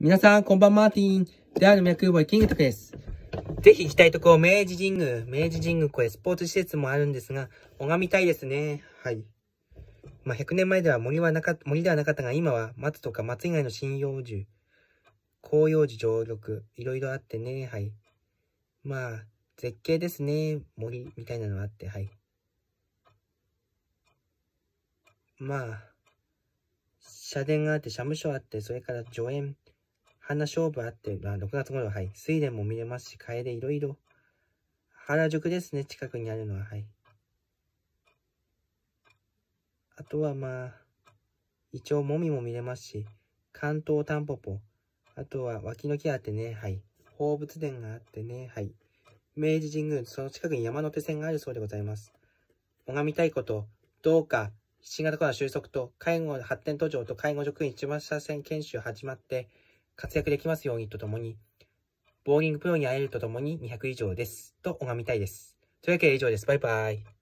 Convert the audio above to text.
皆さん、こんばんマーティン。ではの脈ボイキングトクです。ぜひ行きたいとこ、明治神宮。明治神宮、これスポーツ施設もあるんですが、拝みたいですね。はい。まあ、100年前では森はなかった、森ではなかったが、今は松とか松以外の針葉樹、広葉樹常緑、いろいろあってね、はい。まあ、絶景ですね。森みたいなのがあって、はい。まあ、社殿があって、社務所あって、それから助演。花勝負あって、まあ、6月頃、はい。水田も見れますし、楓いろいろ。原宿ですね、近くにあるのは、はい。あとは、まあ、イチョウもみも見れますし、関東タンポポ。あとは、脇の木あってね、はい。放物殿があってね、はい。明治神宮、その近くに山手線があるそうでございます。拝みたいこと、どうか、新型コロナ収束と、介護発展途上と介護職員一番車線研修始まって、活躍できますようにとともに、ボーリングプロに会えるとともに200以上です。と拝みたいです。というわけで以上です。バイバイ。